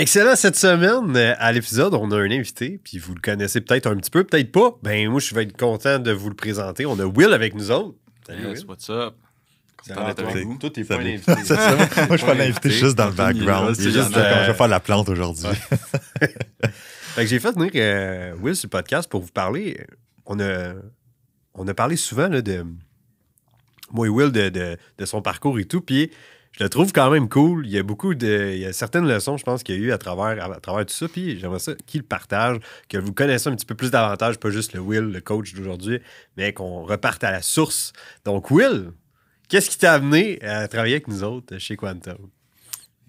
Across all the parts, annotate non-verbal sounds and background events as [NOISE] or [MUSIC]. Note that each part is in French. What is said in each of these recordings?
Excellent, cette semaine, euh, à l'épisode, on a un invité, puis vous le connaissez peut-être un petit peu, peut-être pas. Ben, moi, je vais être content de vous le présenter. On a Will avec nous autres. Salut, Will. what's up? Content d'être avec vous. Toi, t'es pas [LAUGHS] Moi, je suis pas l'invité, juste dans le background. C'est juste euh... je vais faire la plante aujourd'hui. [LAUGHS] fait que j'ai fait venir euh, Will sur le podcast pour vous parler. On a, on a parlé souvent de moi et Will de, de, de son parcours et tout, puis je le trouve quand même cool. Il y a beaucoup de. Il y a certaines leçons, je pense, qu'il y a eu à travers, à, travers tout ça. Puis j'aimerais ça qu'il partage, que vous connaissez un petit peu plus davantage, pas juste le Will, le coach d'aujourd'hui, mais qu'on reparte à la source. Donc, Will, qu'est-ce qui t'a amené à travailler avec nous autres chez Quantum?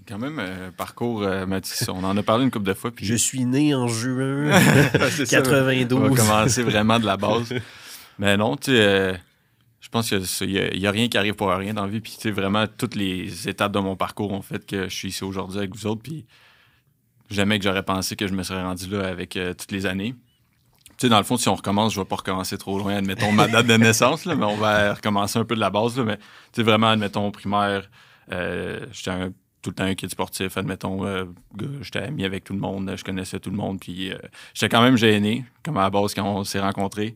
Quand même, euh, parcours, euh, Mathis, on en a parlé une couple de fois. Puis... Je suis né en juin 92. [LAUGHS] on va commencer vraiment de la base. Mais non, tu euh, je pense qu'il n'y a, rien qui arrive pour rien dans la vie. Puis, tu sais, vraiment, toutes les étapes de mon parcours ont fait que je suis ici aujourd'hui avec vous autres. Puis, jamais que j'aurais pensé que je me serais rendu là avec euh, toutes les années. Tu sais, dans le fond, si on recommence, je ne vais pas recommencer trop loin, admettons ma date de naissance, mais on va recommencer un peu de la base. mais, tu sais, vraiment, admettons, primaire, euh, j'étais tout le temps un kid sportif, admettons, euh, j'étais ami avec tout le monde, je connaissais tout le monde, puis j'étais quand même gêné, comme à la base quand on s'est rencontrés.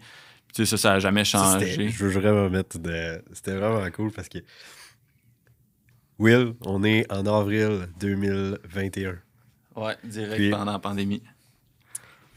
Tu sais, ça, ça n'a jamais changé. Je veux me mettre de. C'était vraiment cool parce que. Will, on est en avril 2021. Ouais, direct pendant la pandémie.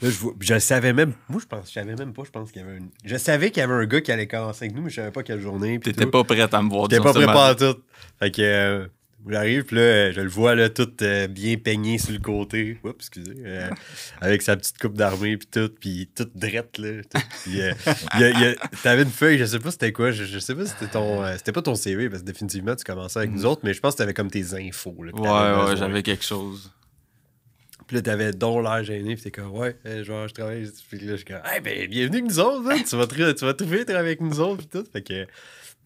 je, je, savais même. Moi, je pense, je savais même pas, je pense qu'il y avait une. Je savais qu'il y avait un gars qui allait commencer avec nous, mais je savais pas quelle journée. T'étais pas prêt à me voir T'étais pas prêt à tout. Fait que. Euh, J'arrive, puis là, euh, je le vois là, tout euh, bien peigné sur le côté. Oups, excusez. Euh, [LAUGHS] avec sa petite coupe d'armée, puis tout, puis toute drette, là. Euh, [LAUGHS] T'avais une feuille, je sais pas c'était quoi. Je, sais pas si c'était ton. c'était pas ton CV, parce que définitivement, tu commençais avec nous mm. autres, mais je pense que t'avais comme tes infos. Là, ouais, ouais, j'avais quelque chose. Puis là, t'avais donc l'air gêné, puis t'es comme, ouais, genre, je travaille. Puis là, je suis comme, hey, ben, bienvenue nous autres, là! Hein, tu, vas tu vas trouver avec nous autres, puis tout. Fait que,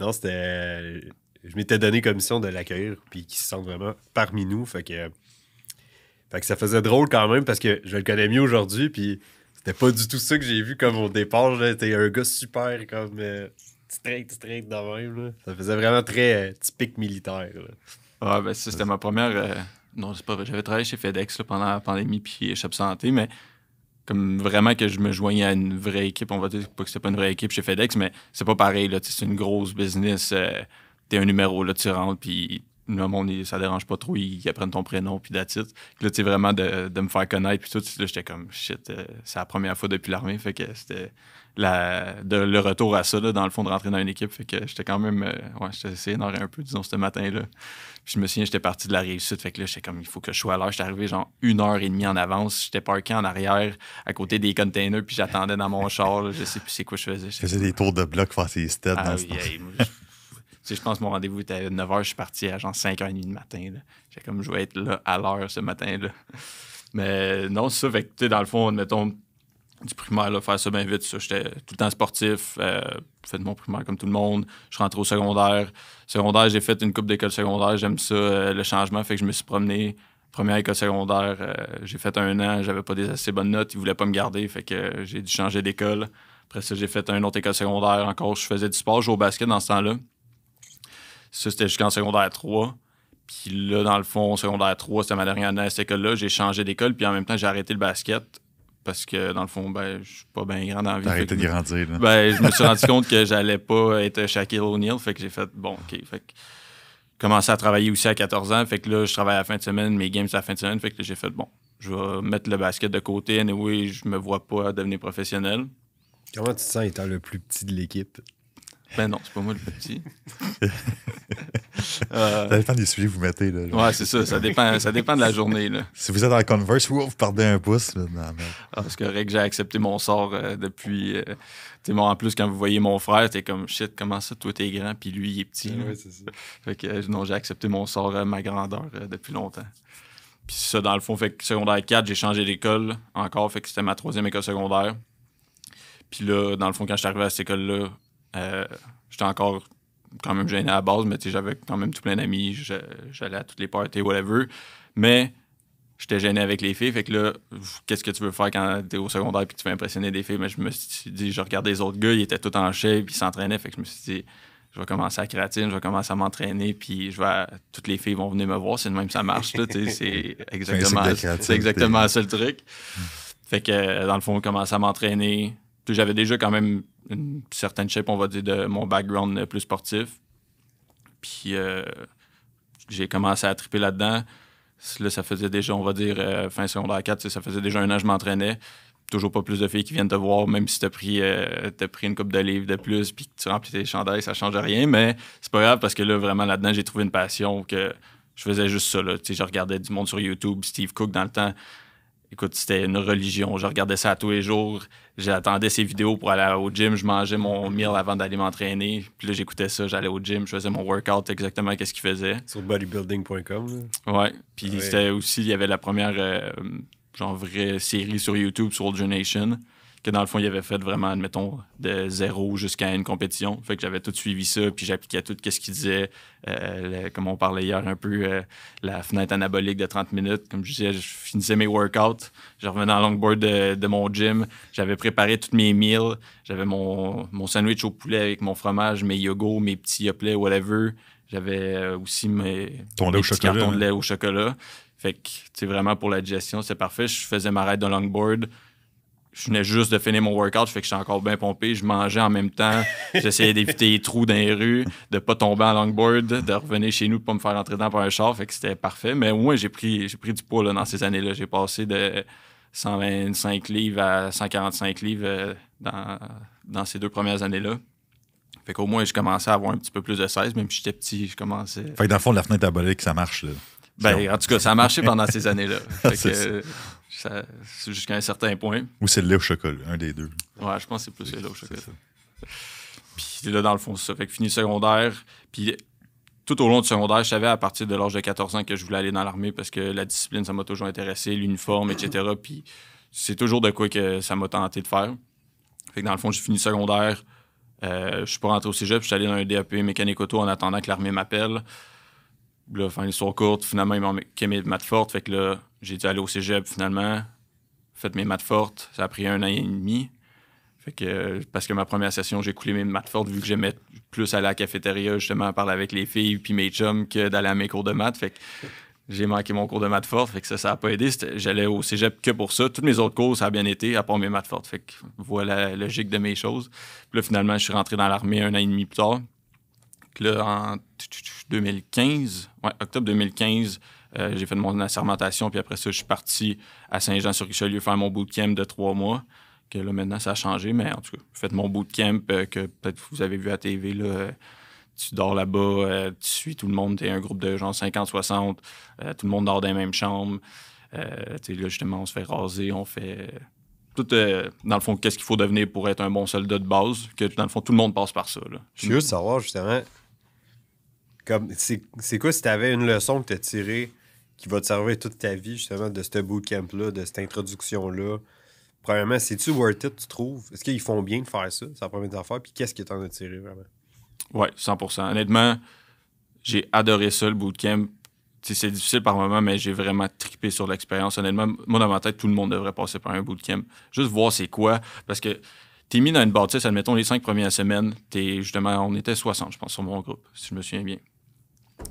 non, c'était je m'étais donné comme mission de l'accueillir, puis qu'il se sente vraiment parmi nous. Fait que, fait que ça faisait drôle quand même parce que je le connais mieux aujourd'hui, puis c'était pas du tout ça que j'ai vu comme au départ. j'étais un gars super, comme euh, straight, même. Ça faisait vraiment très euh, typique militaire. Ah, ben c'était ma première. Euh, non, c'est pas J'avais travaillé chez FedEx pendant la pandémie, puis suis Santé, mais comme vraiment que je me joignais à une vraie équipe. On va dire que c'était pas une vraie équipe chez FedEx, mais c'est pas pareil. c'est une grosse business un numéro, là, tu rentres, puis le monde, ça dérange pas trop, ils, apprennent ton prénom, puis titre Là, tu vraiment de, me faire connaître, puis tout, là, j'étais comme, shit, euh, c'est la première fois depuis l'armée, fait que c'était la, le retour à ça, dans le fond, de rentrer dans une équipe, fait que j'étais quand même, euh, ouais, j'étais essayé d'en un peu, disons, ce matin-là. je me souviens, j'étais parti de la réussite, fait que là, j'étais comme, il faut que je sois à l'heure, j'étais arrivé genre une heure et demie en avance, j'étais parké en arrière, à côté des containers, puis j'attendais dans mon [LAUGHS] char, je sais plus c'est quoi je faisais. Je faisais des tours de bloc face ah dans je pense que mon rendez-vous était à 9h, je suis parti à genre 5h30 de matin. J'ai comme, je vais être là à l'heure ce matin-là. [LAUGHS] Mais non, c'est ça. Fait tu dans le fond, mettons, du primaire, faire ça bien vite. J'étais tout le temps sportif, euh, fait mon primaire comme tout le monde. Je rentre au secondaire. Secondaire, j'ai fait une coupe d'école secondaire. J'aime ça, euh, le changement. Fait que je me suis promené. Première école secondaire, euh, j'ai fait un an. J'avais pas des assez bonnes notes. Ils voulaient pas me garder. Fait que euh, j'ai dû changer d'école. Après ça, j'ai fait un autre école secondaire. Encore, je faisais du sport. Je jouais au basket dans ce temps-là. Ça, c'était jusqu'en secondaire 3. Puis là, dans le fond, secondaire 3, c'était ma dernière année à cette école-là. J'ai changé d'école, puis en même temps, j'ai arrêté le basket. Parce que dans le fond, ben, je suis pas bien grand dans vie. T'as arrêté de grandir. Ben, je me suis rendu [LAUGHS] compte que j'allais pas être Shaquille O'Neal. Fait que j'ai fait, bon, OK. Fait que commencé à travailler aussi à 14 ans. Fait que là, je travaille à la fin de semaine, mes games à la fin de semaine. Fait que j'ai fait, bon, je vais mettre le basket de côté. Anyway, je me vois pas devenir professionnel. Comment tu te sens étant le plus petit de l'équipe? Ben non, c'est pas moi le petit. Ça [LAUGHS] euh, dépend des sujets que vous mettez. Là, ouais, c'est ça. Ça dépend, de la journée. Si vous êtes en Converse, vous partez un pouce. Là. que mais... Ah, j'ai accepté mon sort euh, depuis. Euh, en plus, quand vous voyez mon frère, t'es comme shit, comment ça, toi t'es grand, puis lui il est petit. Fait que, non, j'ai accepté mon sort, ma grandeur depuis longtemps. Puis ça, dans le fond, fait que secondaire 4, j'ai changé d'école encore, fait que c'était ma troisième école secondaire. Puis là, dans le fond, quand je suis arrivé à cette école-là, euh, j'étais encore quand même gêné à la base, mais j'avais quand même tout plein d'amis, j'allais à toutes les parties, whatever. Mais j'étais gêné avec les filles. Fait que là, qu'est-ce que tu veux faire quand t'es au secondaire et que tu veux impressionner des filles? Mais je me suis dit, je regardais les autres gars, ils étaient tout en puis ils s'entraînaient. Fait que je me suis dit, je vais commencer à créatine, je vais commencer à m'entraîner, puis je vais, toutes les filles vont venir me voir. C'est même ça marche. c'est [LAUGHS] exactement, c'est exactement ça le truc. Fait que dans le fond, je commence à m'entraîner. J'avais déjà quand même une certaine shape, on va dire, de mon background plus sportif. Puis euh, j'ai commencé à triper là-dedans. Là, ça faisait déjà, on va dire, fin euh, fin secondaire 4, ça faisait déjà un an que je m'entraînais. Toujours pas plus de filles qui viennent te voir, même si tu as, euh, pris une coupe de livres de plus puis que tu remplis tes chandails, ça change rien. Mais c'est pas grave parce que là, vraiment, là-dedans, j'ai trouvé une passion que je faisais juste ça. Là. Je regardais du monde sur YouTube, Steve Cook dans le temps écoute, c'était une religion. Je regardais ça tous les jours. J'attendais ces vidéos pour aller au gym. Je mangeais mon meal avant d'aller m'entraîner. Puis là, j'écoutais ça. J'allais au gym. Je faisais mon workout exactement qu'est-ce qu'il faisait. Sur bodybuilding.com. Ouais. Puis ah c'était aussi, il y avait la première euh, genre vraie série sur YouTube sur Old Nation que dans le fond, il avait fait vraiment, admettons, de zéro jusqu'à une compétition. Fait que j'avais tout suivi ça, puis j'appliquais tout quest ce qu'il disait, euh, comme on parlait hier un peu, euh, la fenêtre anabolique de 30 minutes. Comme je disais, je finissais mes workouts, je revenais en longboard de, de mon gym, j'avais préparé toutes mes meals, j'avais mon, mon, sandwich au poulet avec mon fromage, mes yogos, mes petits yoplets, whatever. J'avais euh, aussi mes, Ton lait chocolat, cartons de hein. lait au chocolat. Fait que, c'est vraiment pour la digestion, c'est parfait. Je faisais ma ride de longboard, je venais juste de finir mon workout, fait que j'étais encore bien pompé. Je mangeais en même temps. [LAUGHS] J'essayais d'éviter les trous dans les rues, de pas tomber en longboard, de revenir chez nous pour pas me faire entrer dans par un char. Fait que c'était parfait. Mais au moins, j'ai pris, j'ai pris du poids dans ces années-là. J'ai passé de 125 livres à 145 livres euh, dans, dans ces deux premières années-là. Fait qu'au moins, j'ai commencé à avoir un petit peu plus de 16, même si j'étais petit, je commençais. Fait que dans le fond, la fenêtre que ça marche, là. Ben, en tout cas, ça a marché pendant ces années-là. [LAUGHS] Euh, c'est jusqu'à un certain point. Ou c'est le lait au chocolat, un des deux. Ouais, je pense que c'est plus le lait au chocolat. Puis là, dans le fond, c'est ça. Fait que fini secondaire. Puis tout au long du secondaire, je savais à partir de l'âge de 14 ans que je voulais aller dans l'armée parce que la discipline, ça m'a toujours intéressé, l'uniforme, etc. [CLEARS THROAT] Puis c'est toujours de quoi que ça m'a tenté de faire. Fait que dans le fond, j'ai fini secondaire. Euh, je suis pas rentré au cégep, je suis allé dans un DAP mécanique auto en attendant que l'armée m'appelle une histoire courte, finalement, ils m'ont mes maths fortes. Fait que là, j'ai dû aller au cégep, finalement. Faites mes maths fortes. Ça a pris un an et demi. Fait que, parce que ma première session, j'ai coulé mes maths fortes vu que j'aimais plus aller à la cafétéria, justement, à parler avec les filles puis mes chums que d'aller à mes cours de maths. Fait que j'ai manqué mon cours de maths fortes. Fait que ça, ça n'a pas aidé. J'allais au cégep que pour ça. Toutes mes autres cours, ça a bien été, à part mes maths fortes. Fait que voilà la logique de mes choses. Puis finalement, je suis rentré dans l'armée un an et demi plus tard. Là, en 2015, octobre 2015, euh, j'ai fait mon assermentation, puis après ça, je suis parti à Saint-Jean-sur-Richelieu faire mon bootcamp de trois mois. Que là, maintenant, ça a changé, mais en tout cas, faites mon bootcamp camp euh, que peut-être vous avez vu à TV. Là, euh, tu dors là-bas, tu suis tout le monde, tu es un groupe de gens 50-60, tout le monde dort dans les mêmes chambres. là, justement, on se fait raser, on fait tout, dans le fond, qu'est-ce qu'il faut devenir pour être un bon soldat de base, que dans le fond, tout le monde passe par ça. Je suis de savoir, justement, c'est, quoi si tu avais une leçon que tu as tirée qui va te servir toute ta vie, justement, de ce bootcamp-là, de cette introduction-là? Premièrement, c'est-tu worth it, tu trouves? Est-ce qu'ils font bien de faire ça? sa première affaire. Puis qu'est-ce que t'en as tiré vraiment? Oui, 100 Honnêtement, j'ai adoré ça, le bootcamp. c'est difficile par moment, mais j'ai vraiment tripé sur l'expérience. Honnêtement, moi, dans ma tête, tout le monde devrait passer par un bootcamp. Juste voir c'est quoi. Parce que es mis dans une bâtisse, admettons, les cinq premières semaines, es justement, on était 60, je pense, sur mon groupe, si je me souviens bien.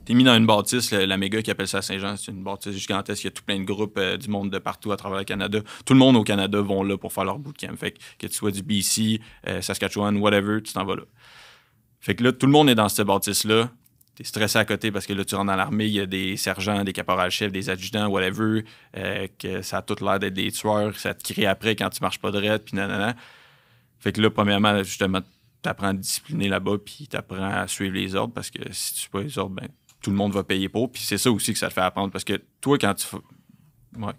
T'es mis dans une bâtisse, la, méga qui appelle ça Saint-Jean, c'est une bâtisse gigantesque. Il y a tout plein de groupes euh, du monde de partout à travers le Canada. Tout le monde au Canada vont là pour faire leur bootcamp. Fait que, que tu sois du BC, euh, Saskatchewan, whatever, tu t'en vas là. Fait que là, tout le monde est dans cette bâtisse-là. T'es stressé à côté parce que là, tu rentres dans l'armée, il y a des sergents, des caporals-chefs, des adjudants, whatever, euh, que ça a tout l'air d'être des tueurs, ça te crie après quand tu marches pas de puis nanana. Fait que là, premièrement, justement, t'apprends à discipliner là-bas, puis t'apprends à suivre les ordres parce que si tu suis pas les ordres, ben, tout le monde va payer pour. Puis c'est ça aussi que ça te fait apprendre. Parce que toi, quand tu,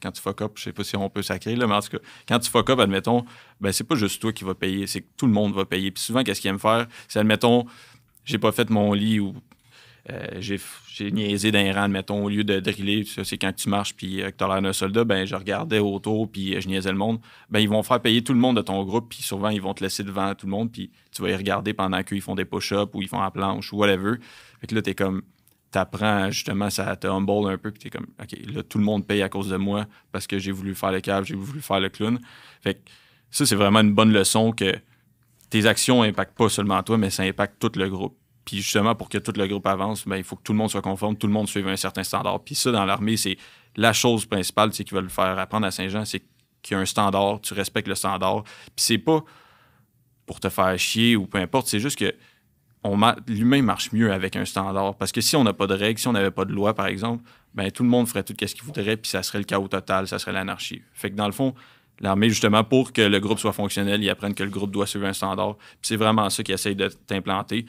quand tu fuck up, je sais pas si on peut sacrer, là, mais en tout cas, quand tu fuck up, admettons, ben c'est pas juste toi qui vas payer, c'est que tout le monde va payer. Puis souvent, qu'est-ce qu'ils aiment faire? C'est, admettons, j'ai pas fait mon lit ou euh, j'ai, j'ai niaisé d'un rang, admettons, au lieu de driller, ça, c'est quand tu marches puis euh, que que as l'air d'un soldat, ben je regardais autour puis euh, je niaisais le monde. Ben ils vont faire payer tout le monde de ton groupe puis souvent ils vont te laisser devant tout le monde puis tu vas y regarder pendant qu'ils font des push-ups ou ils font en planche ou whatever. Fait que là, t'es comme t'apprends justement, ça te humble un peu, puis t'es comme, OK, là, tout le monde paye à cause de moi parce que j'ai voulu faire le câble, j'ai voulu faire le clown. Fait ça, c'est vraiment une bonne leçon que tes actions n'impactent pas seulement toi, mais ça impacte tout le groupe. Puis justement, pour que tout le groupe avance, ben il faut que tout le monde soit conforme, tout le monde suive un certain standard. Puis ça, dans l'armée, c'est la chose principale qu'ils veulent faire apprendre à Saint-Jean, c'est qu'il y a un standard, tu respectes le standard. Puis c'est pas pour te faire chier ou peu importe, c'est juste que l'humain marche mieux avec un standard. Parce que si on n'a pas de règles, si on n'avait pas de loi, par exemple, ben, tout le monde ferait tout ce qu'il voudrait, puis ça serait le chaos total, ça serait l'anarchie. Fait que dans le fond, l'armée, justement, pour que le groupe soit fonctionnel, ils apprennent que le groupe doit suivre un standard. Puis c'est vraiment ça qu'ils essayent de t'implanter.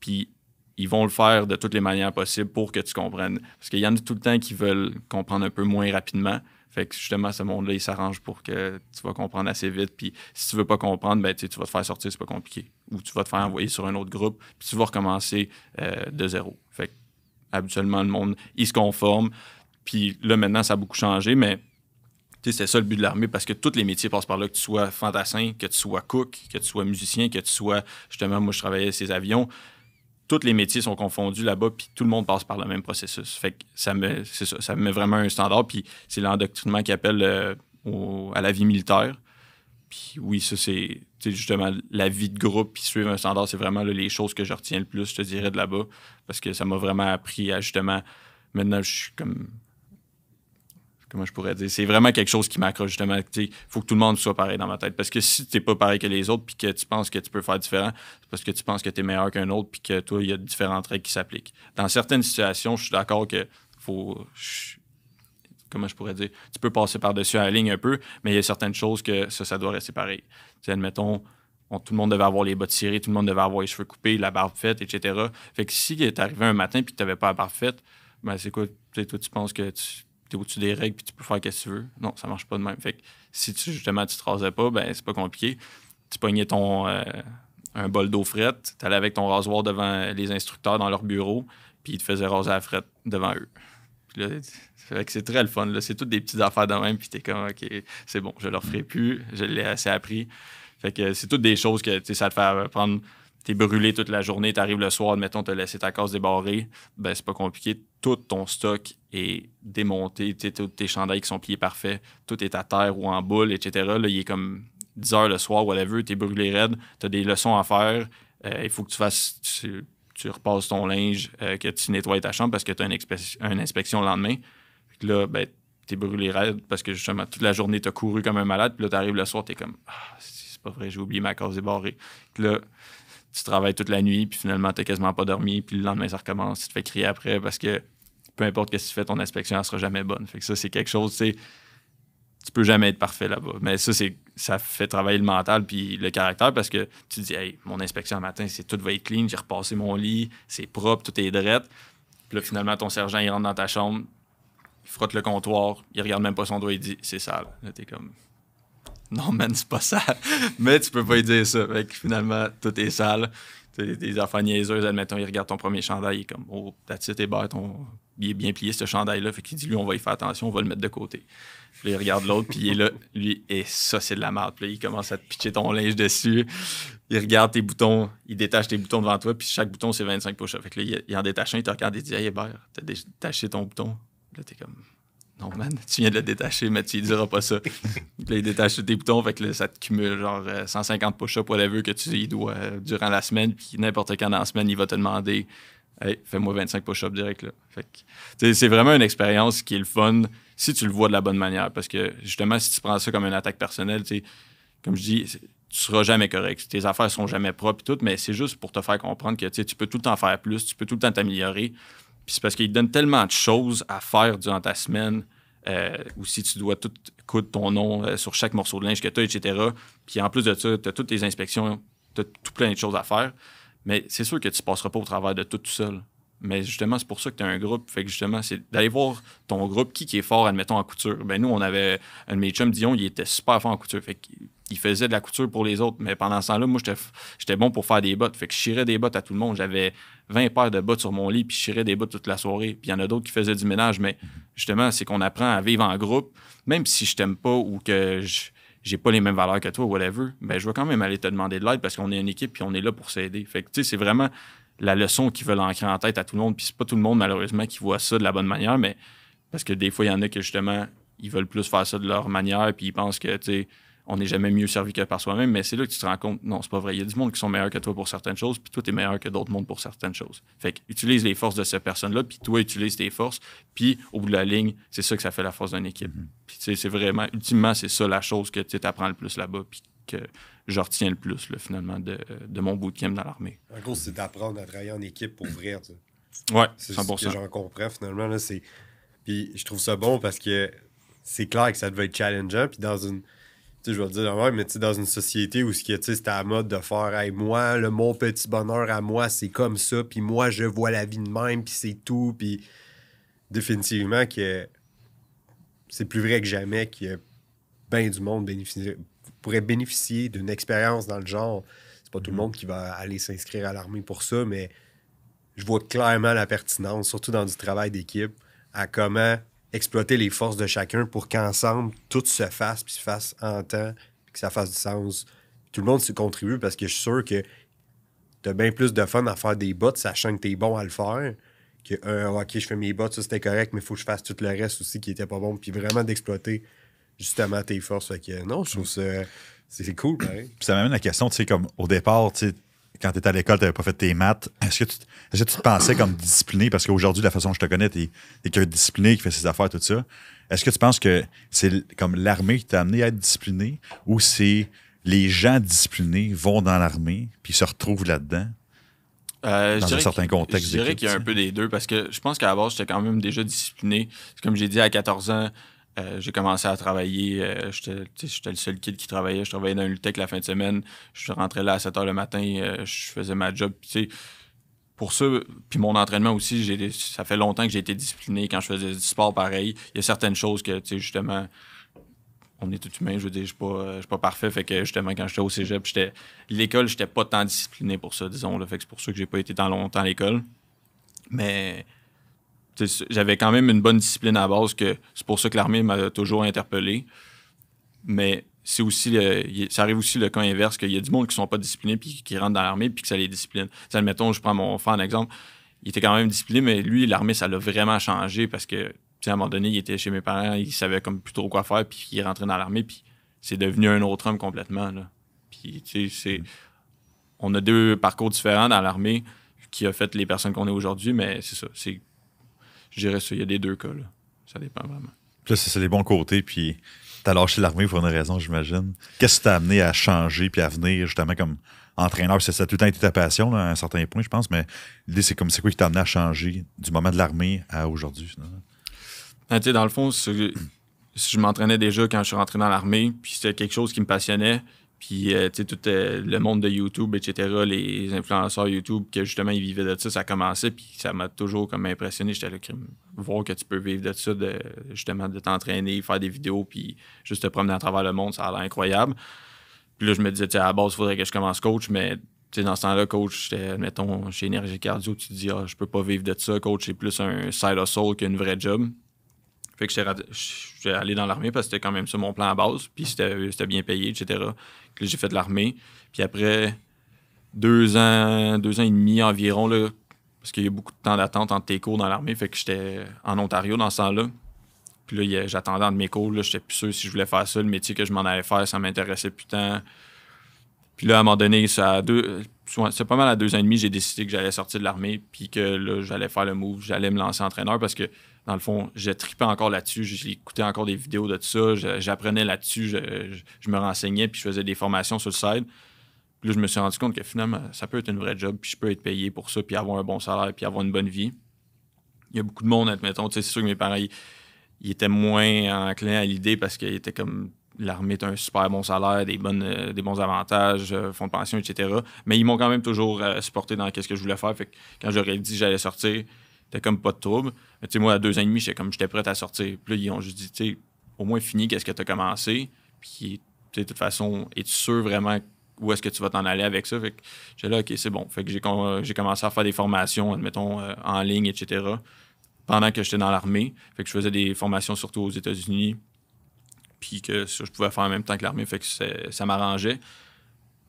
Puis ils vont le faire de toutes les manières possibles pour que tu comprennes. Parce qu'il y en a tout le temps qui veulent comprendre un peu moins rapidement. Fait que justement, ce monde-là, il s'arrange pour que tu vas comprendre assez vite. Puis si tu veux pas comprendre, ben, tu vas te faire sortir, c'est pas compliqué. Ou tu vas te faire envoyer sur un autre groupe, puis tu vas recommencer euh, de zéro. Fait que, habituellement, le monde, il se conforme. Puis là, maintenant, ça a beaucoup changé, mais c'est ça le but de l'armée parce que tous les métiers passent par là, que tu sois fantassin, que tu sois cook, que tu sois musicien, que tu sois, justement, moi, je travaillais ces avions tous les métiers sont confondus là-bas, puis tout le monde passe par le même processus. Fait que ça me, ça, ça met vraiment un standard, puis c'est l'endoctrinement qui appelle euh, à la vie militaire. Puis oui, ça, c'est justement la vie de groupe, puis suivre un standard, c'est vraiment les choses que je retiens le plus, je te dirais, de là-bas, parce que ça m'a vraiment appris à justement. Maintenant, je suis comme comment je pourrais dire, c'est vraiment quelque chose qui m'accroche justement. Il faut que tout le monde soit pareil dans ma tête. Parce que si tu n'es pas pareil que les autres puis que tu penses que tu peux faire différent, c'est parce que tu penses que tu es meilleur qu'un autre puis que toi, il y a différents traits qui s'appliquent. Dans certaines situations, je suis d'accord que faut. comment je pourrais dire, tu peux passer par-dessus la ligne un peu, mais il y a certaines choses que ça, ça doit rester pareil. admettons, tout le monde devait avoir les bottes cirées, tout le monde devait avoir les cheveux coupés, la barbe faite, etc. Fait que si tu arrivé un matin et que tu n'avais pas la barbe faite, ben c'est quoi? Toi, tu penses que tu es au des règles, puis tu peux faire ce que tu veux. Non, ça marche pas de même. Fait si tu, justement, tu te rasais pas, ben, c'est pas compliqué. Tu pognais ton, euh, un bol d'eau frette, allais avec ton rasoir devant les instructeurs dans leur bureau, puis ils te faisaient raser la frette devant eux. c'est très le fun. C'est toutes des petites affaires de même, puis es comme, OK, c'est bon, je leur ferai plus, je l'ai assez appris. Fait que c'est toutes des choses que, tu ça te fait prendre t'es brûlé toute la journée, t'arrives le soir, admettons, t'as laissé ta case débarrée, ben c'est pas compliqué. Tout ton stock est démonté, tous tes chandails qui sont pliés parfaits, tout est à terre ou en boule, etc. Là, il est comme 10 heures le soir, whatever, t'es brûlé raide, t'as des leçons à faire, euh, il faut que tu fasses, tu, repasses ton linge, euh, que tu nettoies ta chambre parce que t'as une, une inspection le lendemain. Puis là, ben, t'es brûlé raide parce que justement, toute la journée, t'as couru comme un malade, puis là, t'arrives le soir, t'es comme, ah, c'est pas vrai, j'ai oublié ma case débarrée. Puis là, tu travailles toute la nuit, puis finalement, tu quasiment pas dormi, puis le lendemain, ça recommence. Tu te fais crier après parce que peu importe ce que tu fais, ton inspection, elle sera jamais bonne. Fait que ça, c'est quelque chose, tu tu peux jamais être parfait là-bas. Mais ça, c'est ça fait travailler le mental puis le caractère parce que tu te dis, hey, mon inspection le matin, c'est tout va être clean, j'ai repassé mon lit, c'est propre, tout est drette. Puis là, finalement, ton sergent, il rentre dans ta chambre, il frotte le comptoir, il regarde même pas son doigt, il dit, c'est sale. Là, t'es comme, non, man, c'est pas ça. Mais tu peux pas lui dire ça. Fait que finalement, tout est sale. T'es des enfants niaiseuses, admettons, il regarde ton premier chandail, il est comme, oh, t'as tu tes il est bien plié ce chandail-là, fait qu'il dit, lui, on va y faire attention, on va le mettre de côté. Puis il regarde l'autre, puis il est là, lui, et ça, c'est de la merde. Puis là, il commence à te pitcher ton linge dessus. Il regarde tes boutons, il détache tes boutons devant toi, puis chaque bouton, c'est 25 poches. Fait que là, il, en détache un, il te regarde et dit, hey, Hébert, t'as détaché ton bouton. Là, t'es comme, [LAUGHS] tu viens de le détacher, mais tu ne diras pas ça. [LAUGHS] il détache tous tes boutons, fait que ça te cumule genre 150 euh, push-ups, whatever, que tu dois euh, durant la semaine. Puis n'importe quand dans la semaine, il va te demander fais-moi 25 push-ups direct. Là. c'est vraiment une expérience qui est le fun si tu le vois de la bonne manière. Parce que justement, si tu prends ça comme une attaque personnelle, comme je dis, tu seras jamais correct. Tes affaires seront jamais propres et mais c'est juste pour te faire comprendre que tu peux tout le temps faire plus, tu peux tout le temps t'améliorer. Puis c'est parce qu'il te donne tellement de choses à faire durant ta semaine euh, ou si tu dois tout coudre ton nom euh, sur chaque morceau de linge que tu as, etc. Puis en plus de ça, tu as toutes les inspections, tu as tout plein de choses à faire. Mais c'est sûr que tu ne passeras pas au travers de tout tout seul. Mais justement, c'est pour ça que tu as un groupe. Fait que justement, c'est d'aller voir ton groupe, qui, qui est fort, admettons, en couture. Ben nous, on avait un de mes chums, Dion, il était super fort en couture. Fait qu'il faisait de la couture pour les autres. Mais pendant ce temps-là, moi, j'étais bon pour faire des bottes. Fait que je chirais des bottes à tout le monde. J'avais 20 paires de bottes sur mon lit, puis je tirais des bottes toute la soirée. Puis il y en a d'autres qui faisaient du ménage, mais justement, c'est qu'on apprend à vivre en groupe, même si je t'aime pas ou que j'ai pas les mêmes valeurs que toi, whatever, mais ben, je vais quand même aller te demander de l'aide parce qu'on est une équipe puis on est là pour s'aider. Fait que, tu sais, c'est vraiment la leçon qu'ils veulent ancrer en tête à tout le monde. Puis c'est pas tout le monde, malheureusement, qui voit ça de la bonne manière, mais parce que des fois, il y en a que justement, ils veulent plus faire ça de leur manière puis ils pensent que, tu sais, on n'est jamais mieux servi que par soi-même, mais c'est là que tu te rends compte, non, c'est pas vrai. Il y a du monde qui sont meilleurs que toi pour certaines choses, puis toi, tu meilleur que d'autres mondes pour certaines choses. Fait que, utilise les forces de ces personnes là puis toi, utilise tes forces, puis au bout de la ligne, c'est ça que ça fait la force d'une équipe. Mm-hmm. Puis, c'est vraiment, ultimement, c'est ça la chose que tu apprends le plus là-bas, puis que je retiens le plus, finalement, de, de mon bootcamp dans l'armée. En gros, c'est d'apprendre à travailler en équipe pour ouvrir tu Ouais, c'est ce que j'en comprends, finalement. Là, puis, je trouve ça bon parce que c'est clair que ça devait être challengeant, puis dans une je vais le dire ah tu mais dans une société où ce c'était à la mode de faire hey, moi, le, mon petit bonheur à moi, c'est comme ça, puis moi, je vois la vie de même, puis c'est tout, puis définitivement que c'est plus vrai que jamais que bien du monde bénéficier pourrait bénéficier d'une expérience dans le genre. C'est pas tout le mhm. monde qui va aller s'inscrire à l'armée pour ça, mais je vois clairement la pertinence, surtout dans du travail d'équipe, à comment exploiter les forces de chacun pour qu'ensemble, tout se fasse, puis se fasse en temps, puis que ça fasse du sens. Tout le monde se contribue parce que je suis sûr que t'as bien plus de fun à faire des bots, sachant que tu es bon à le faire, que euh, OK, je fais mes bots, ça c'était correct, mais il faut que je fasse tout le reste aussi qui était pas bon, puis vraiment d'exploiter justement tes forces. Fait que non, je trouve ça. C'est cool, Puis ça m'amène à la question, tu sais, comme au départ, tu sais, quand tu étais à l'école, tu n'avais pas fait tes maths, est-ce que, tu, te pensais comme discipliné? Parce qu'aujourd'hui, la façon dont je te connais, tu es, discipliné qui fait ses affaires, tout ça. Est-ce que tu penses que c'est comme l'armée qui t'a amené à être discipliné ou c'est les gens disciplinés vont dans l'armée puis se retrouvent là-dedans? Euh, dans un certain contexte. Je dirais qu'il y a un peu des deux parce que je pense qu'à la base, j'étais quand même déjà discipliné. Comme j'ai dit, à 14 ans, euh, j'ai commencé à travailler. Euh, j'étais le seul kid qui travaillait. Je travaillais dans une l'UTEC la fin de semaine. Je rentrais là à 7 h le matin. Euh, je faisais ma job. Pour ça, puis mon entraînement aussi, ça fait longtemps que j'ai été discipliné quand je faisais du sport pareil. Il y a certaines choses que, justement, on est tout humain. Je veux dire, je suis pas, pas parfait. Fait que, justement, quand j'étais au cégep, j'étais l'école, j'étais pas tant discipliné pour ça, disons. le fait que c'est pour ça que j'ai pas été tant longtemps à l'école. Mais j'avais quand même une bonne discipline à base, que c'est pour ça que l'armée m'a toujours interpellé. Mais c'est aussi ça arrive aussi le cas inverse, qu'il y a du monde qui sont pas disciplinés puis qui rentrent dans l'armée puis que ça les discipline. Ça, admettons, je prends mon frère en exemple, il était quand même discipliné, mais lui, l'armée, ça l'a vraiment changé parce que, à un moment donné, il était chez mes parents, il savait comme plus trop quoi faire puis il est rentré dans l'armée puis c'est devenu un autre homme complètement, là. tu sais, On a deux parcours différents dans l'armée qui a fait les personnes qu'on est aujourd'hui, mais c'est ça, c'est je dirais ça, il y a des deux cas. Là. Ça dépend vraiment. Puis là, c'est les bons côtés, puis t'as lâché l'armée pour une raison, j'imagine. Qu'est-ce qui t'a amené à changer puis à venir justement comme entraîneur? Ça, ça a tout le temps été ta passion à un certain point, je pense, mais l'idée, c'est comme c'est quoi qui t'a amené à changer du moment de l'armée à aujourd'hui, ben, Tu dans le fond, je m'entraînais déjà quand je suis rentré dans l'armée, puis c'était quelque chose qui me passionnait. Puis, euh, tu sais, tout euh, le monde de YouTube, etc., les influenceurs YouTube, que justement, ils vivaient de ça, ça commençait, puis ça m'a toujours comme impressionné. J'étais là, voir que tu peux vivre de ça, de, justement, de t'entraîner, faire des vidéos, puis juste te promener à travers le monde, ça a l'air incroyable. Puis là, je me disais, tu sais, à base, il faudrait que je commence coach, mais tu sais, dans ce temps-là, coach, mettons, chez Énergie Cardio, tu te dis, ah, je peux pas vivre de ça, coach, c'est plus un side hustle qu'une vraie job. Fait que j'étais allé dans l'armée parce que c'était quand même ça mon plan à base, puis c'était euh, bien payé, etc. Que j'ai fait de l'armée. Puis après deux ans, deux ans et demi environ, là, parce qu'il y a beaucoup de temps d'attente entre tes cours dans l'armée, fait que j'étais en Ontario dans ce temps-là. Puis là, j'attendais entre mes cours, là, j'étais plus sûr si je voulais faire ça, le métier que je m'en allais faire, ça m'intéressait plus tant. Puis là, à un moment donné, c'est pas mal à deux ans et demi, j'ai décidé que j'allais sortir de l'armée, puis que là, j'allais faire le move, j'allais me lancer entraîneur parce que dans le fond, j'ai tripé encore là-dessus, j'ai écouté encore des vidéos de tout ça, j'apprenais là-dessus, je, me renseignais, puis je faisais des formations sur le site. Puis là, je me suis rendu compte que finalement, ça peut être une vraie job, puis je peux être payé pour ça, puis avoir un bon salaire, puis avoir une bonne vie. Il y a beaucoup de monde, admettons, tu sais, c'est sûr que mes parents, ils, étaient moins enclins à l'idée parce qu'ils étaient comme l'armée est un super bon salaire, des, bonnes, des bons avantages, euh, fonds de pension, etc. Mais ils m'ont quand même toujours euh, supporté dans ce que je voulais faire. Fait que quand j'aurais dit que j'allais sortir, c'était comme pas de trouble. Tu sais, moi, à deux ans et demi, j'étais comme j'étais prêt à sortir. Puis là, ils ont juste dit, tu sais, au moins fini, qu'est-ce que tu as commencé? Puis, de toute façon, es-tu sûr vraiment où est-ce que tu vas t'en aller avec ça? Fait que j'ai là, OK, c'est bon. Fait que j'ai, commencé à faire des formations, admettons, euh, en ligne, etc. pendant que j'étais dans l'armée. Fait que je faisais des formations surtout aux États-Unis. Puis que ça, je pouvais faire en même temps que l'armée. Fait que ça m'arrangeait.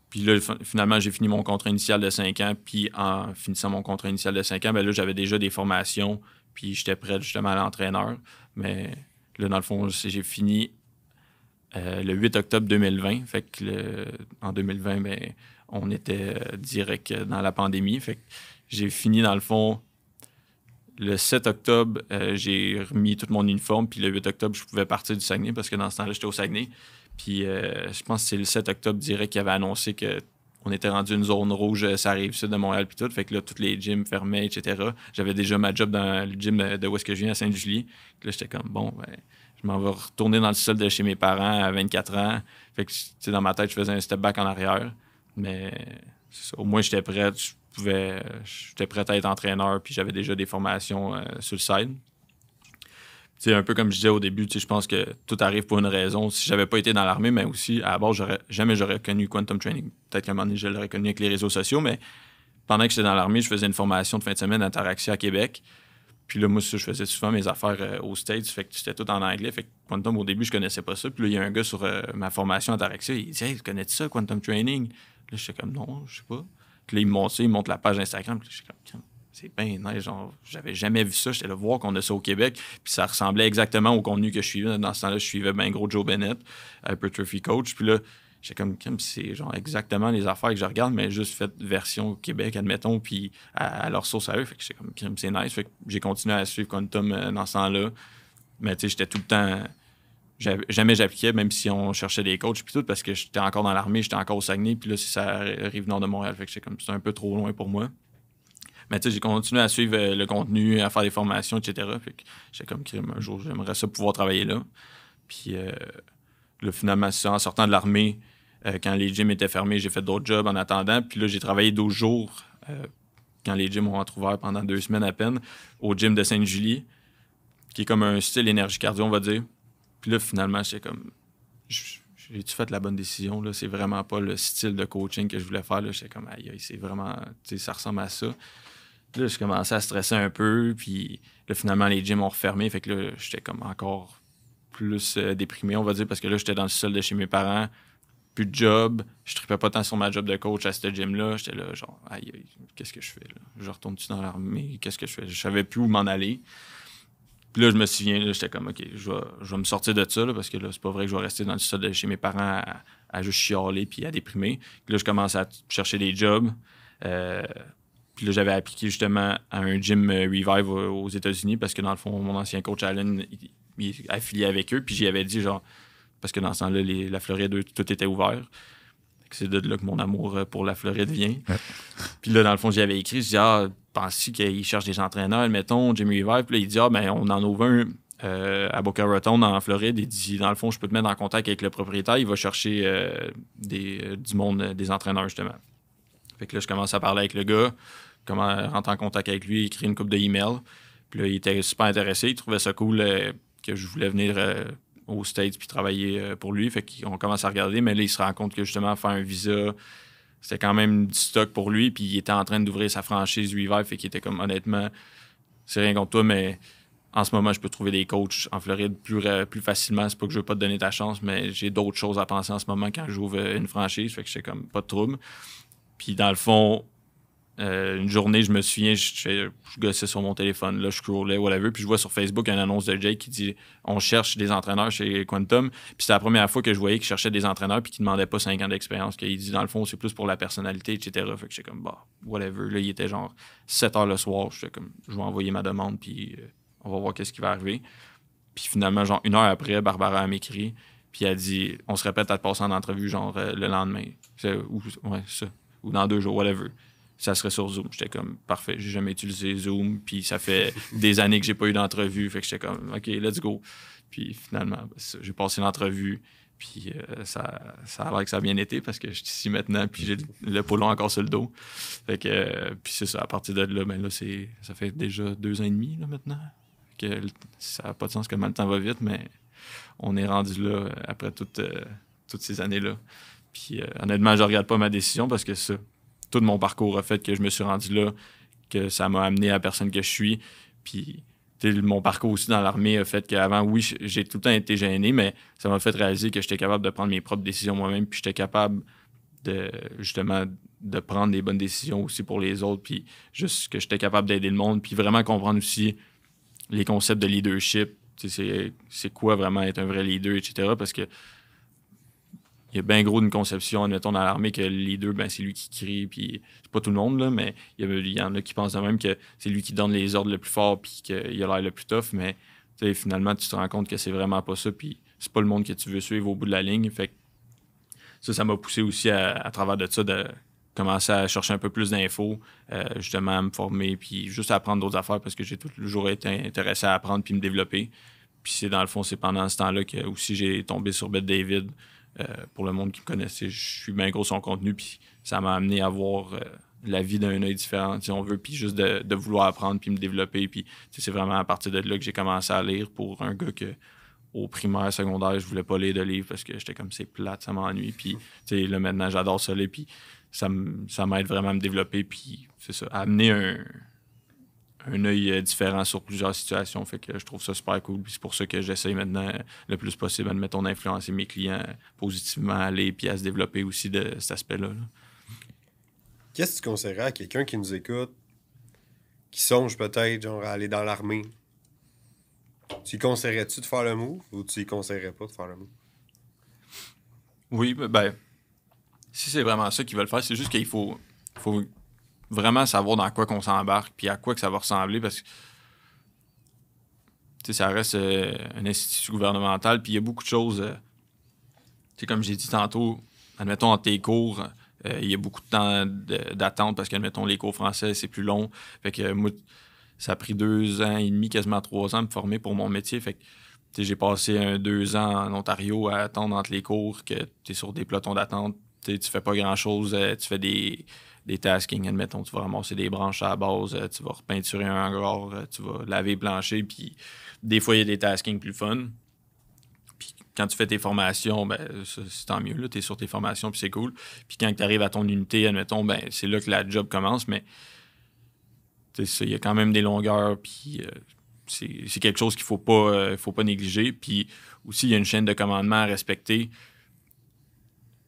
Puis là, finalement, j'ai fini mon contrat initial de 5 ans. Puis en finissant mon contrat initial de 5 ans, ben là, j'avais déjà des formations. Puis j'étais prêt justement à l'entraîneur. Mais là, dans le fond, j'ai fini euh, le 8 octobre 2020. Fait que en 2020, ben, on était direct dans la pandémie. Fait que j'ai fini, dans le fond, le 7 octobre, euh, j'ai remis tout mon uniforme. Puis le 8 octobre, je pouvais partir du Saguenay parce que dans ce temps-là, j'étais au Saguenay. Puis euh, je pense que c'est le 7 octobre direct qu'il avait annoncé que on était rendu une zone rouge, euh, ça arrive sud de Montréal puis tout. Fait que là, toutes les gyms fermaient, etc. J'avais déjà ma job dans le gym de où est-ce que je viens à saint julie Là, j'étais comme bon, ben, je m'en vais retourner dans le sol de chez mes parents à 24 ans. Fait que dans ma tête, je faisais un step back en arrière. Mais au moins j'étais prêt. Je pouvais. J'étais prêt à être entraîneur, puis j'avais déjà des formations euh, sur le side c'est un peu comme je disais au début, je pense que tout arrive pour une raison. Si j'avais pas été dans l'armée, mais aussi, à la base, jamais j'aurais connu Quantum Training. Peut-être qu'à un moment donné, je l'aurais connu avec les réseaux sociaux, mais pendant que j'étais dans l'armée, je faisais une formation de fin de semaine à à Québec. Puis là, moi, je faisais souvent mes affaires euh, aux States, fait que c'était tout en anglais. Fait que Quantum, au début, je connaissais pas ça. Puis là, il y a un gars sur euh, ma formation à il dit Hey, connais ça, Quantum Training Là, je suis comme Non, je sais pas. Puis là, il me montre ça, il montre la page Instagram. Puis là, comme c'est bien nice. Genre, j'avais jamais vu ça. J'étais là voir qu'on a ça au Québec. Puis ça ressemblait exactement au contenu que je suivais. Dans ce temps-là, je suivais bien gros Joe Bennett, trophy Coach. Puis là, j'étais comme, comme c'est genre exactement les affaires que je regarde, mais juste fait version Québec, admettons, puis à, leur source à eux. Fait que j'étais comme, c'est nice. Fait que j'ai continué à suivre Quantum euh, dans ce temps-là. Mais tu sais, j'étais tout le temps. Jamais j'appliquais, même si on cherchait des coachs, puis tout, parce que j'étais encore dans l'armée, j'étais encore au Saguenay, puis là, si ça, arrive nord de Montréal. Fait que j'étais comme, c'est un peu trop loin pour moi. Mais tu sais, j'ai continué à suivre euh, le contenu, à faire des formations, etc. Puis j'ai comme crime un jour, j'aimerais ça pouvoir travailler là. Puis euh, là, finalement, en sortant de l'armée, euh, quand les gyms étaient fermés, j'ai fait d'autres jobs en attendant. Puis là, j'ai travaillé 12 jours quand les gyms ont retrouvé pendant deux semaines à peine au gym de Sainte-Julie, qui est comme un style énergie cardio, on va dire. Puis là, finalement, c'est comme. J'ai-tu fait la bonne décision? Là? C'est vraiment pas le style de coaching que je voulais faire. Là. J'étais comme, aïe, c'est vraiment. Ça ressemble à ça là, je commençais à stresser un peu. Puis finalement, les gyms ont refermé. Fait que là, j'étais comme encore plus euh, déprimé, on va dire, parce que là, j'étais dans le sol de chez mes parents. Plus de job. Je tripais pas tant sur ma job de coach à ce gym-là. J'étais là, genre, aïe, aïe qu'est-ce que je fais? Je retourne-tu dans l'armée? Qu'est-ce que je fais? Je savais plus où m'en aller. Puis là, je me souviens, j'étais comme, OK, je vais, me sortir de ça, parce que là, c'est pas vrai que je vais rester dans le sol de chez mes parents à, juste chialer puis à déprimer. Puis là, je commence à chercher des jobs. Euh, puis là, j'avais appliqué justement à un gym euh, revive aux États-Unis parce que dans le fond, mon ancien coach Allen, il, est affilié avec eux. Puis j'y avais dit, genre, parce que dans ce temps-là, la Floride, tout était ouvert. C'est de là que mon amour euh, pour la Floride vient. Puis là, dans le fond, j'y avais écrit, je dis, ah, pense tu qu'ils cherchent des entraîneurs, mettons, Jimmy Revive? Puis là, il dit, ah, ben, on en ouvre un euh, à Boca Raton, en Floride. Il dit, dans le fond, je peux te mettre en contact avec le propriétaire. Il va chercher des, du monde, des entraîneurs, justement. Fait que là, je commence à parler avec le gars, comment rentrer en contact avec lui, écrire une coupe de email. Puis là, il était super intéressé, il trouvait ça cool euh, que je voulais venir euh, aux States puis travailler euh, pour lui. Fait qu'on commence à regarder, mais là, il se rend compte que justement, faire un visa, c'était quand même du stock pour lui. Puis il était en train d'ouvrir sa franchise lui fait qu'il était comme honnêtement, c'est rien contre toi, mais en ce moment, je peux trouver des coachs en Floride plus, plus facilement. C'est pas que je veux pas te donner ta chance, mais j'ai d'autres choses à penser en ce moment quand j'ouvre une franchise. Fait que je comme pas de trouble. Puis dans le fond, euh, une journée, je me souviens, je, je, gossais sur mon téléphone, là, je scrollais, whatever, puis je vois sur Facebook une annonce de Jake qui dit On cherche des entraîneurs chez Quantum. Puis c'est la première fois que je voyais qu'il cherchait des entraîneurs puis qu'il demandait pas cinq ans d'expérience, qu'il dit dans le fond, c'est plus pour la personnalité, etc. Fait que j'étais comme Bah, whatever. Là, il était genre 7 heures le soir, j'étais comme Je vais envoyer ma demande, puis euh, on va voir qu'est-ce qui va arriver. Puis finalement, genre une heure après, Barbara m'écrit, puis elle dit On se répète à te passer en entrevue, genre euh, le lendemain. C'est, ouais, ça ou dans deux jours, whatever, ça serait sur Zoom. J'étais comme, parfait, j'ai jamais utilisé Zoom, puis ça fait [LAUGHS] des années que j'ai pas eu d'entrevue, fait que j'étais comme, OK, let's go. Puis finalement, ben, j'ai passé l'entrevue, puis euh, ça, ça a l'air que ça a bien été parce que je suis ici maintenant, puis j'ai le poulon encore sur le dos. Fait que, euh, puis c'est ça, à partir de là, ben là, ça fait déjà deux ans et demi là, maintenant. Que ça n'a pas de sens que le temps va vite, mais on est rendu là après toutes euh, ces années-là. Puis euh, honnêtement, je regarde pas ma décision parce que ça, tout mon parcours a fait que je me suis rendu là, que ça m'a amené à la personne que je suis. Puis mon parcours aussi dans l'armée a fait qu'avant, oui, j'ai tout le temps été gêné, mais ça m'a fait réaliser que j'étais capable de prendre mes propres décisions moi-même, puis j'étais capable de justement de prendre des bonnes décisions aussi pour les autres, puis juste que j'étais capable d'aider le monde, puis vraiment comprendre aussi les concepts de leadership, c'est quoi vraiment être un vrai leader, etc. Parce que il y a bien gros une conception, admettons, dans l'armée que les deux, ben, c'est lui qui crie, puis c'est pas tout le monde, mais il y, y, en a qui pensent de même que c'est lui qui donne les ordres le plus fort, puis qu'il a l'air le plus tough, mais finalement, tu te rends compte que c'est vraiment pas ça, puis c'est pas le monde que tu veux suivre au bout de la ligne. Fait ça, ça m'a poussé aussi à, travers de ça de commencer à chercher un peu plus d'infos, euh, justement à me former, puis juste à apprendre d'autres affaires parce que j'ai toujours été intéressé à apprendre puis me développer. Puis c'est dans le fond, c'est pendant ce temps-là que aussi j'ai tombé sur Bette David, euh, pour le monde qui me connaissait, je suis bien gros sur son contenu, puis ça m'a amené à voir euh, la vie d'un œil différent, si on veut, puis juste de, vouloir apprendre, puis me développer. Puis c'est vraiment à partir de là que j'ai commencé à lire pour un gars que au primaire, secondaire, je voulais pas lire de livres parce que j'étais comme c'est plate, ça m'ennuie. Puis là maintenant, j'adore ça lire, puis ça m'aide vraiment à me développer, puis c'est ça, à amener un un œil euh, différent sur plusieurs situations. Fait que je trouve ça super cool. Puis c'est pour ça que j'essaye maintenant le plus possible, mettre influence et mes clients positivement à aller puis à se développer aussi de cet aspect-là. Qu'est-ce que tu conseillerais à quelqu'un qui nous écoute, qui songe peut-être genre à aller dans l'armée? Tu conseillerais-tu de faire le move ou tu conseillerais pas de faire le move? Oui, ben, ben, si c'est vraiment ça qu'ils veulent faire, c'est juste qu'il faut, faut vraiment savoir dans quoi qu'on s'embarque, puis à quoi que ça va ressembler, parce que ça reste euh, un institut gouvernemental, puis il y a beaucoup de choses. Euh, comme j'ai dit tantôt, admettons, entre tes cours, euh, il y a beaucoup de temps d'attente parce admettons les cours français, c'est plus long. Fait que ça a pris deux ans et demi, quasiment trois ans, de me former pour mon métier. Fait que j'ai passé un, deux ans en Ontario à attendre entre les cours, que tu es sur des pelotons d'attente, tu fais pas grand-chose, euh, tu fais des des taskings. Admettons, tu vas ramasser des branches à la base, euh, tu vas repeinturer un hangar, euh, tu vas laver, plancher, puis des fois, il y a des taskings plus fun. Puis quand tu fais tes formations, ben, c'est tant mieux, tu es sur tes formations, puis c'est cool. Puis quand tu arrives à ton unité, admettons, ben, c'est là que la job commence, mais il y a quand même des longueurs, puis euh, c'est quelque chose qu'il faut, pas, faut pas négliger. Puis aussi, il y a une chaîne de commandement à respecter.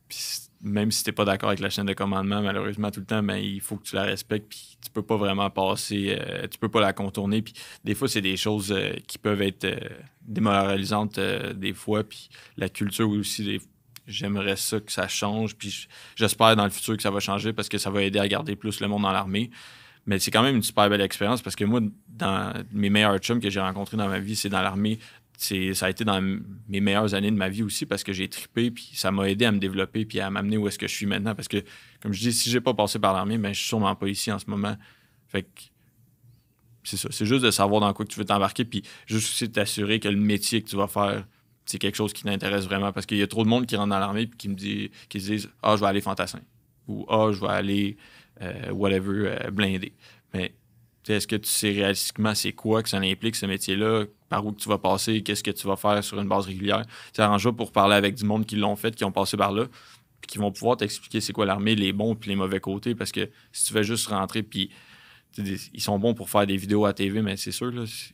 Puis même si tu n'es pas d'accord avec la chaîne de commandement, malheureusement, tout le temps, mais ben, il faut que tu la respectes, puis tu peux pas vraiment passer, euh, tu peux pas la contourner. Puis des fois, c'est des choses euh, qui peuvent être euh, démoralisantes des fois, puis la culture aussi, j'aimerais ça que ça change, puis j'espère dans le futur que ça va changer parce que ça va aider à garder plus le monde dans l'armée. Mais c'est quand même une super belle expérience parce que moi, dans mes meilleurs chums que j'ai rencontrés dans ma vie, c'est dans l'armée, ça a été dans mes meilleures années de ma vie aussi parce que j'ai trippé, puis ça m'a aidé à me développer, puis à m'amener où est-ce que je suis maintenant. Parce que, comme je dis, si j'ai pas passé par l'armée, ben, je suis sûrement pas ici en ce moment. Fait c'est ça. C'est juste de savoir dans quoi tu veux t'embarquer, puis juste aussi t'assurer que le métier que tu vas faire, c'est quelque chose qui t'intéresse vraiment. Parce qu'il y a trop de monde qui rentre dans l'armée, puis qui me dit, qui disent Ah, je vais aller fantassin. Ou Ah, je vais aller, euh, whatever, euh, blindé. Mais est-ce que tu sais réalistiquement c'est quoi que ça implique ce métier-là? par où tu vas passer, qu'est-ce que tu vas faire sur une base régulière. Tu arranges pour parler avec du monde qui l'ont fait, qui ont passé par là, puis qui vont pouvoir t'expliquer c'est quoi l'armée, les bons puis les mauvais côtés, parce que si tu veux juste rentrer, puis ils sont bons pour faire des vidéos à TV, mais c'est sûr,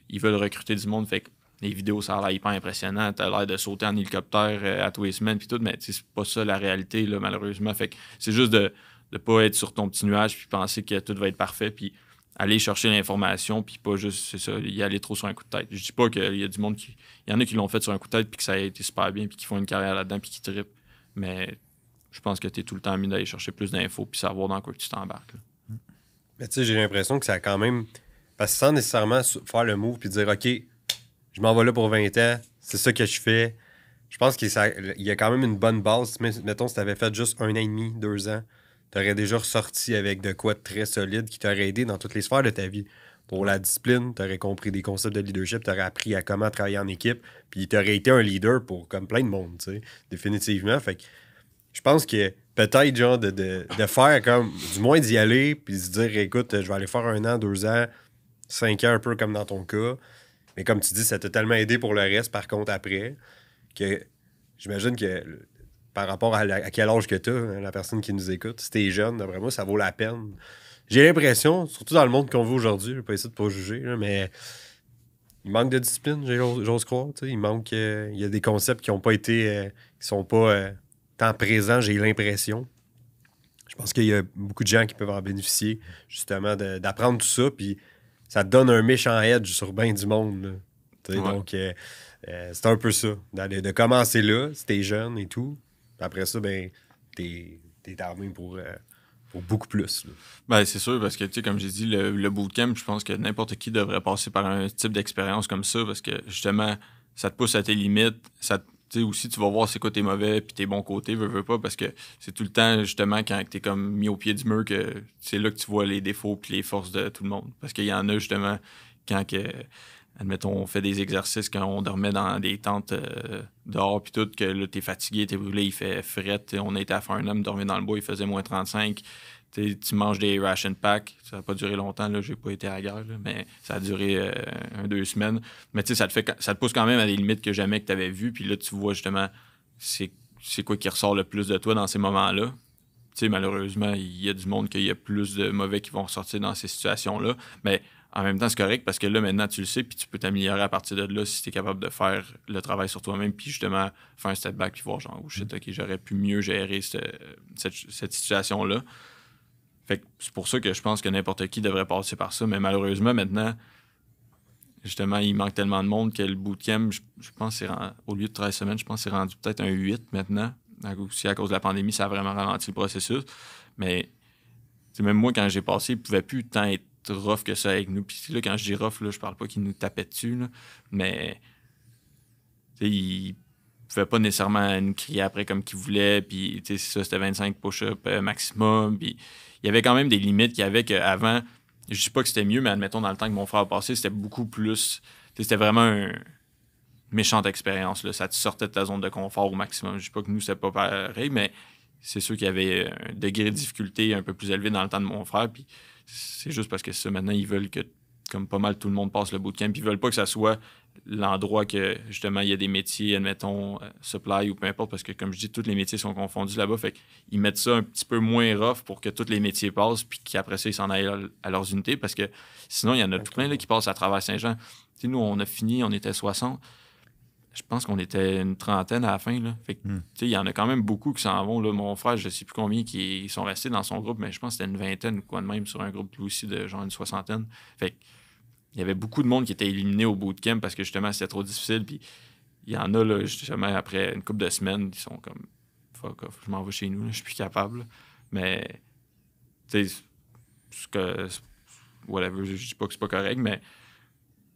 ils veulent recruter du monde, fait que les vidéos, ça a l'air hyper impressionnant, t'as l'air de sauter en hélicoptère euh, à tous les semaines, puis tout, mais c'est pas ça la réalité, là, malheureusement. Fait que c'est juste de ne pas être sur ton petit nuage, puis penser que tout va être parfait, puis aller chercher l'information, puis pas juste ça, y aller trop sur un coup de tête. Je dis pas qu'il y a du monde qui. Il y en a qui l'ont fait sur un coup de tête, puis que ça a été super bien, puis qu'ils font une carrière là-dedans, puis qui tripent Mais je pense que tu es tout le temps mis d'aller chercher plus d'infos, puis savoir dans quoi tu t'embarques. Mm. Mais tu sais, j'ai l'impression que ça a quand même. Parce que sans nécessairement faire le move, puis dire, OK, je m'en vais là pour 20 ans, c'est ça que je fais. Je pense qu'il y a quand même une bonne base. Mettons, si tu avais fait juste un an et demi, deux ans, t'aurais déjà ressorti avec de quoi de très solide qui t'aurait aidé dans toutes les sphères de ta vie. Pour la discipline, t'aurais compris des concepts de leadership, t'aurais appris à comment travailler en équipe, puis t'aurais été un leader pour comme plein de monde, tu sais, définitivement. Fait je pense que peut-être, genre, de, de, faire comme, du moins d'y aller, puis se dire, écoute, je vais aller faire un an, deux ans, cinq ans, un peu comme dans ton cas. Mais comme tu dis, ça t'a tellement aidé pour le reste, par contre, après, que j'imagine que par rapport à, quel âge que tu as, hein, la personne qui nous écoute. Si t'es jeune, d'après moi, ça vaut la peine. J'ai l'impression, surtout dans le monde qu'on vit aujourd'hui, je pas essayer de pas juger, mais il manque de discipline, j'ose croire. Il manque. Euh, il y a des concepts qui ont pas été. Euh, qui sont pas euh, tant présents, j'ai l'impression. Je pense qu'il y a beaucoup de gens qui peuvent en bénéficier, justement, d'apprendre tout ça. Puis ça donne un méchant edge sur bien du monde. Donc, c'est un peu ça. De commencer là, si t'es jeune et tout après ça, ben, t'es es armé euh, pour, beaucoup plus. Ben, c'est sûr, parce que, tu sais, comme j'ai dit, le, bootcamp, je pense que n'importe qui devrait passer par un type d'expérience comme ça, parce que, justement, ça te pousse à tes limites, ça sais, aussi, tu vas voir ses côtés mauvais puis tes bons côtés, veux, veux pas, parce que c'est tout le temps, justement, quand t'es comme mis au pied du mur, que c'est là que tu vois les défauts puis les forces de tout le monde. Parce qu'il y en a, justement, quand que admettons, on fait des exercices quand on dormait dans des tentes euh, dehors, puis tout, que là, t'es fatigué, t'es brûlé, il fait fret. On était à homme dormait dans le bois, il faisait moins 35. T'sais, tu manges des ration packs. Ça n'a pas duré longtemps, là, j'ai pas été à la mais ça a duré euh, un, deux semaines. Mais tu sais, ça te ça te pousse quand même à des limites que jamais que t'avais vues. Puis là, tu vois justement c'est, c'est quoi qui ressort le plus de toi dans ces moments-là. Tu sais, malheureusement, il y a du monde qu'il y a plus de mauvais qui vont ressortir dans ces situations-là. Mais en même temps, c'est correct parce que là, maintenant, tu le sais, puis tu peux t'améliorer à partir de là si tu es capable de faire le travail sur toi-même, puis justement faire un step back, puis voir genre, oh shit, mm. ok, j'aurais pu mieux gérer cette, situation-là. Fait que c'est pour ça que je pense que n'importe qui devrait passer par ça, mais malheureusement, maintenant, justement, il manque tellement de monde que le bootcamp, je, je pense, c'est au lieu de 13 semaines, je pense c'est rendu peut-être un 8 maintenant. si à cause de la pandémie, ça a vraiment ralenti le processus. Mais même moi, quand j'ai passé, il ne pouvait plus tant être rough que ça avec nous. Puis là, quand je dis rough, là, je parle pas qu'il nous tapait dessus, là, mais il pouvait pas nécessairement nous crier après comme qu'il voulait. Puis ça, c'était 25 push-ups euh, maximum. Puis il y avait quand même des limites qu'il y avait qu'avant. Je dis pas que c'était mieux, mais admettons, dans le temps que mon frère a passé, c'était beaucoup plus. C'était vraiment une méchante expérience. Ça te sortait de ta zone de confort au maximum. Je ne dis pas que nous, c'est pas pareil, mais c'est sûr qu'il y avait un degré de difficulté un peu plus élevé dans le temps de mon frère. Puis c'est juste parce que ça, maintenant, ils veulent que, comme pas mal tout le monde passe le bootcamp, ils veulent pas que ça soit l'endroit que, justement, il y a des métiers, admettons, euh, supply ou peu importe, parce que, comme je dis, tous les métiers sont confondus là-bas. Fait qu'ils mettent ça un petit peu moins rough pour que tous les métiers passent, puis qu'après ça, ils s'en aillent à leurs unités, parce que sinon, il y en a tout plein là, qui passent à travers Saint-Jean. nous, on a fini, on était 60 je pense qu'on était une trentaine à la fin. Là. Fait hmm. il y en a quand même beaucoup qui s'en vont. Là. Mon frère, je ne sais plus combien qui sont restés dans son groupe, mais je pense que c'était une vingtaine ou quoi de même sur un groupe lui aussi de genre une soixantaine. Fait il y avait beaucoup de monde qui était éliminé au bout de camp parce que justement, c'était trop difficile. Puis il y en a, là, justement, après une couple de semaines, ils sont comme fuck je m'en vais chez nous, je suis plus capable. Mais, tu sais, que. Whatever, je dis pas que c'est pas correct, mais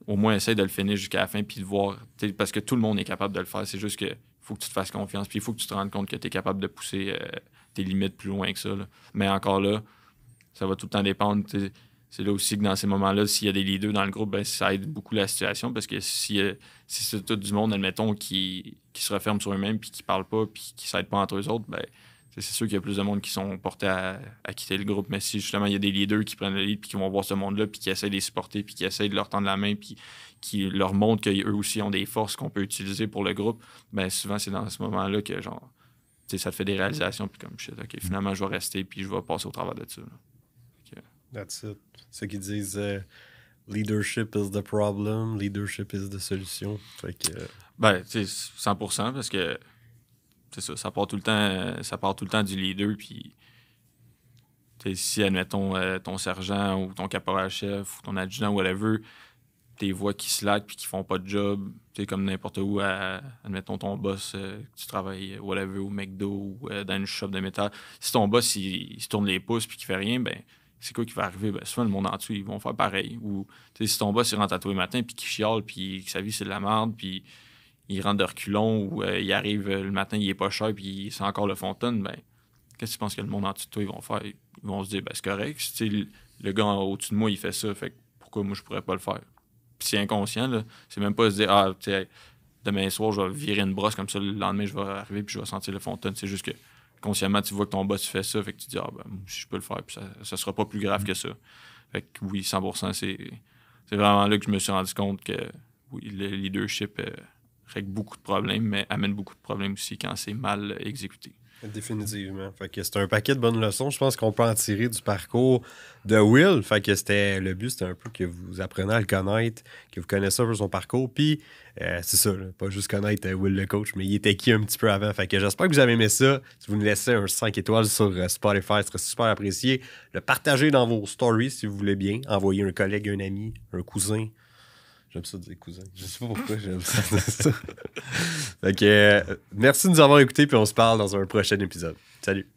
au moins essaye de le finir jusqu'à la fin puis de voir. Parce que tout le monde est capable de le faire. C'est juste que faut que tu te fasses confiance. Puis il faut que tu te rendes compte que tu es capable de pousser euh, tes limites plus loin que ça. Mais encore là, ça va tout le temps dépendre. C'est là aussi que dans ces moments-là, s'il y a des leaders dans le groupe, ben, ça aide beaucoup la situation parce que si, euh, c'est tout du monde, admettons, qui, qui se referme sur eux-mêmes puis qui ne parlent pas puis qui ne s'aident pas entre eux autres, ben, c'est sûr qu'il y a plus de monde qui sont portés à, quitter le groupe, mais si justement il y a des leaders qui prennent le lead puis qui vont voir ce monde-là, puis qui essaient de les supporter, puis qui essaient de leur tendre la main, puis qui leur montrent qu'eux aussi ont des forces qu'on peut utiliser pour le groupe, ben souvent c'est dans ce moment-là que genre ça te fait des réalisations, puis comme shit, ok, mm-hmm. finalement je vais rester, puis je vais passer au travail de ça. That's it. Ceux qui disent euh, leadership is the problem, leadership is the solution. Fait que, euh, Ben, tu sais, 100%, parce que c'est ça, ça part tout le temps, euh, ça part tout le temps du leader. Puis si, admettons, euh, ton sergent ou ton caporal-chef ou ton adjudant, whatever, tes voix qui slack puis qui font pas de job, tu comme n'importe où, admettons ton boss, euh, que tu travailles whatever au McDo ou dans une shop de métal. Si ton boss, il, se tourne les pouces puis qu'il fait rien, ben c'est quoi qui va arriver? Ben, souvent, le monde en-dessous, ils vont faire pareil. Ou si ton boss, il rentre à toi matin puis qu'il chiale puis que sa vie, c'est de la merde puis il rentre de reculons ou euh, il arrive euh, le matin, il est pas cher, puis c'est encore le fontaine, ben, qu'est-ce que tu penses que le monde en dessous de toi, ils vont faire? Ils vont se dire, ben, c'est correct. Le, le gars au-dessus de moi, il fait ça, fait pourquoi moi, je pourrais pas le faire? Puis c'est inconscient, C'est même pas se dire, ah, demain soir, je vais virer une brosse comme ça, le lendemain, je vais arriver, puis je vais sentir le fontaine. C'est juste que consciemment, tu vois que ton boss fait ça, fait que tu dis, ah, ben, si je peux le faire, puis ça, ça sera pas plus grave mm. que ça. Fait que oui, 100 c'est. C'est vraiment là que je me suis rendu compte que oui, le leadership euh, que beaucoup de problèmes, mais amène beaucoup de problèmes aussi quand c'est mal exécuté. Définitivement. Fait que c'est un paquet de bonnes leçons. Je pense qu'on peut en tirer du parcours de Will. Fait que c'était le but, c'était un peu que vous appreniez à le connaître, que vous connaissez un peu son parcours. Puis euh, c'est ça, pas juste connaître euh, Will le coach, mais il était qui un petit peu avant. Fait que j'espère que vous avez aimé ça. Si vous nous laissez un 5 étoiles sur euh, Spotify, ce serait super apprécié. Le partager dans vos stories si vous voulez bien. Envoyer un collègue, un ami, un cousin, J'aime ça dire cousin. Je sais pas pourquoi [LAUGHS] j'aime ça dire ça. fait que, euh, merci de nous avoir écoutés, puis on se parle dans un prochain épisode. Salut!